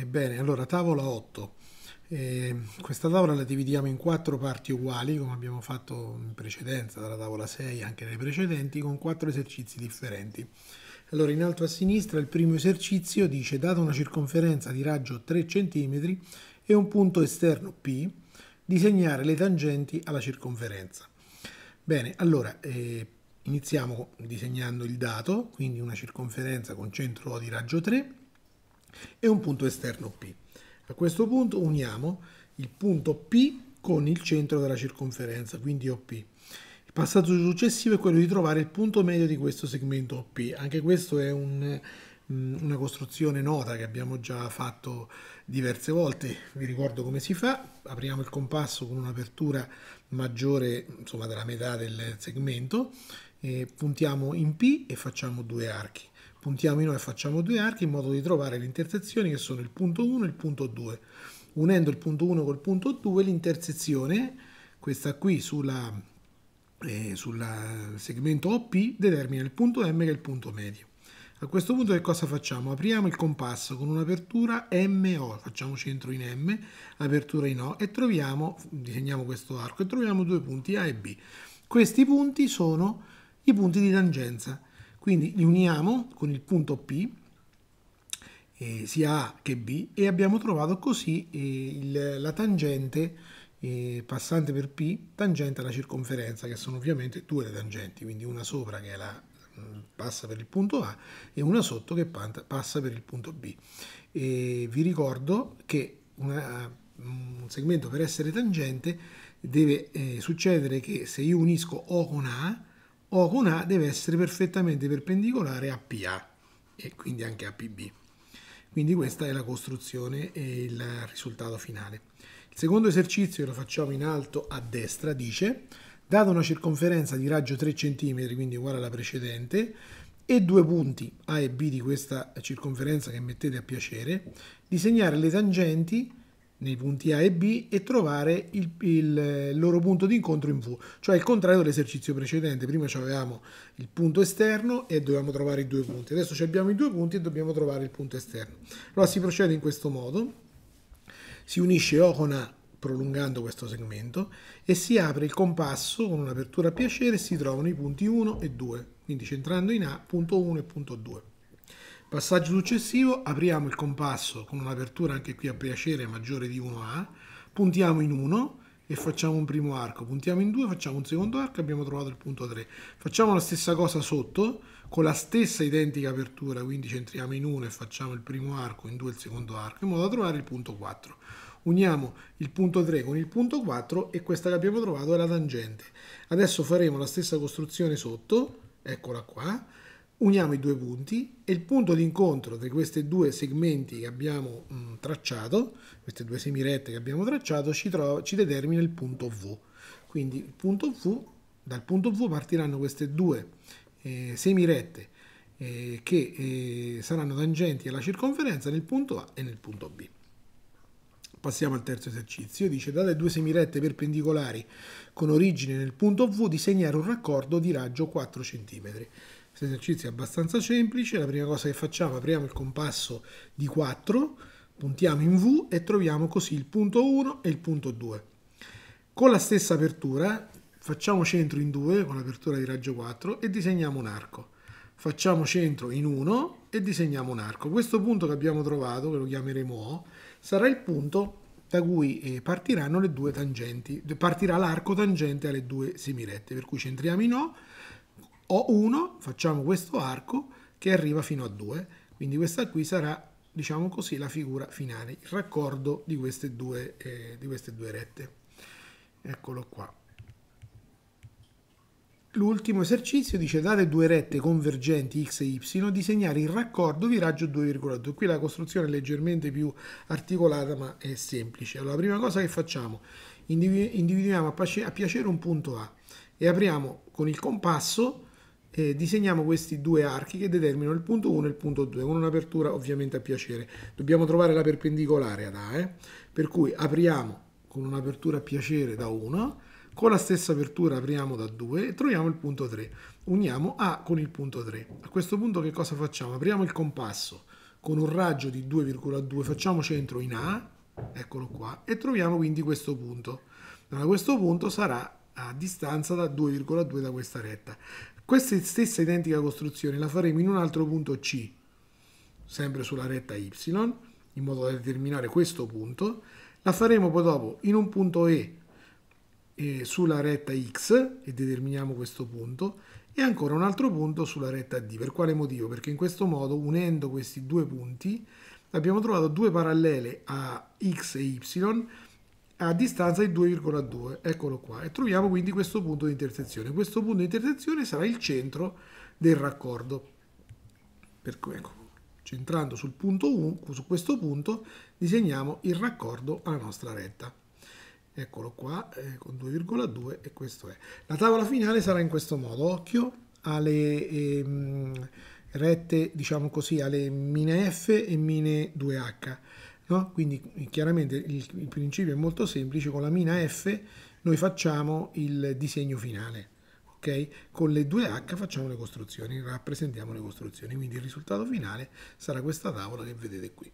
Ebbene, allora tavola 8. E questa tavola la dividiamo in quattro parti uguali, come abbiamo fatto in precedenza, dalla tavola 6 anche nelle precedenti, con quattro esercizi differenti. Allora, in alto a sinistra il primo esercizio dice, data una circonferenza di raggio 3 cm e un punto esterno P, disegnare le tangenti alla circonferenza. Bene, allora eh, iniziamo disegnando il dato, quindi una circonferenza con centro O di raggio 3, e un punto esterno P. A questo punto uniamo il punto P con il centro della circonferenza, quindi OP. Il passaggio successivo è quello di trovare il punto medio di questo segmento OP. Anche questo è un, mm, una costruzione nota che abbiamo già fatto diverse volte. Vi ricordo come si fa. Apriamo il compasso con un'apertura maggiore insomma, della metà del segmento, puntiamo in P e facciamo due archi puntiamo in O e facciamo due archi in modo di trovare le intersezioni che sono il punto 1 e il punto 2. Unendo il punto 1 col punto 2, l'intersezione, questa qui sulla, eh, sul segmento OP, determina il punto M che è il punto medio. A questo punto che cosa facciamo? Apriamo il compasso con un'apertura MO, facciamo centro in M, apertura in O e troviamo, disegniamo questo arco e troviamo due punti A e B. Questi punti sono i punti di tangenza. Quindi li uniamo con il punto P, eh, sia A che B, e abbiamo trovato così eh, il, la tangente eh, passante per P, tangente alla circonferenza, che sono ovviamente due le tangenti, quindi una sopra che la, mm, passa per il punto A e una sotto che passa per il punto B. E vi ricordo che una, mm, un segmento per essere tangente deve eh, succedere che se io unisco O con A, o con A deve essere perfettamente perpendicolare a PA e quindi anche a PB. Quindi questa è la costruzione e il risultato finale. Il secondo esercizio lo facciamo in alto a destra dice data una circonferenza di raggio 3 cm, quindi uguale alla precedente, e due punti A e B di questa circonferenza che mettete a piacere, disegnare le tangenti nei punti A e B e trovare il, il loro punto di incontro in V, cioè il contrario dell'esercizio precedente. Prima avevamo il punto esterno e dovevamo trovare i due punti, adesso abbiamo i due punti e dobbiamo trovare il punto esterno. Allora si procede in questo modo, si unisce O con A prolungando questo segmento e si apre il compasso con un'apertura a piacere e si trovano i punti 1 e 2, quindi centrando in A punto 1 e punto 2. Passaggio successivo, apriamo il compasso con un'apertura anche qui a piacere maggiore di 1A, puntiamo in 1 e facciamo un primo arco, puntiamo in 2, facciamo un secondo arco, e abbiamo trovato il punto 3. Facciamo la stessa cosa sotto, con la stessa identica apertura, quindi centriamo in 1 e facciamo il primo arco, in 2 il secondo arco, in modo da trovare il punto 4. Uniamo il punto 3 con il punto 4 e questa che abbiamo trovato è la tangente. Adesso faremo la stessa costruzione sotto, eccola qua, uniamo i due punti e il punto di incontro tra questi due segmenti che abbiamo mh, tracciato, queste due semirette che abbiamo tracciato, ci, trova, ci determina il punto V. Quindi il punto V, dal punto V partiranno queste due eh, semirette eh, che eh, saranno tangenti alla circonferenza nel punto A e nel punto B. Passiamo al terzo esercizio. Dice, date due semirette perpendicolari con origine nel punto V, disegnare un raccordo di raggio 4 cm questo esercizio è abbastanza semplice, la prima cosa che facciamo apriamo il compasso di 4, puntiamo in V e troviamo così il punto 1 e il punto 2. Con la stessa apertura facciamo centro in 2 con l'apertura di raggio 4 e disegniamo un arco. Facciamo centro in 1 e disegniamo un arco. Questo punto che abbiamo trovato, che lo chiameremo O, sarà il punto da cui eh, partiranno le due tangenti, partirà l'arco tangente alle due semirette, per cui centriamo in O, ho 1, facciamo questo arco che arriva fino a 2, quindi questa qui sarà, diciamo così, la figura finale, il raccordo di queste due, eh, di queste due rette. Eccolo qua. L'ultimo esercizio dice date due rette convergenti x e y, disegnare il raccordo di raggio 2,2. Qui la costruzione è leggermente più articolata ma è semplice. Allora, la prima cosa che facciamo, individuiamo a piacere un punto A e apriamo con il compasso eh, disegniamo questi due archi che determinano il punto 1 e il punto 2, con un'apertura ovviamente a piacere. Dobbiamo trovare la perpendicolare ad A, eh? per cui apriamo con un'apertura a piacere da 1, con la stessa apertura apriamo da 2 e troviamo il punto 3. Uniamo A con il punto 3. A questo punto che cosa facciamo? Apriamo il compasso con un raggio di 2,2, facciamo centro in A, eccolo qua, e troviamo quindi questo punto. Da questo punto sarà a distanza da 2,2 da questa retta. Questa stessa identica costruzione la faremo in un altro punto C, sempre sulla retta Y, in modo da determinare questo punto. La faremo poi dopo in un punto E eh, sulla retta X e determiniamo questo punto e ancora un altro punto sulla retta D. Per quale motivo? Perché in questo modo, unendo questi due punti, abbiamo trovato due parallele a X e Y a distanza di 2,2, eccolo qua, e troviamo quindi questo punto di intersezione. Questo punto di intersezione sarà il centro del raccordo. Per cui, ecco, centrando sul punto 1, su questo punto, disegniamo il raccordo alla nostra retta. Eccolo qua, eh, con 2,2 e questo è. La tavola finale sarà in questo modo, occhio alle ehm, rette, diciamo così, alle mine F e mine 2H No? Quindi chiaramente il, il, principio è molto semplice, con la mina F noi facciamo il disegno finale, okay? con le due H facciamo le costruzioni, rappresentiamo le costruzioni, quindi il risultato finale sarà questa tavola che vedete qui.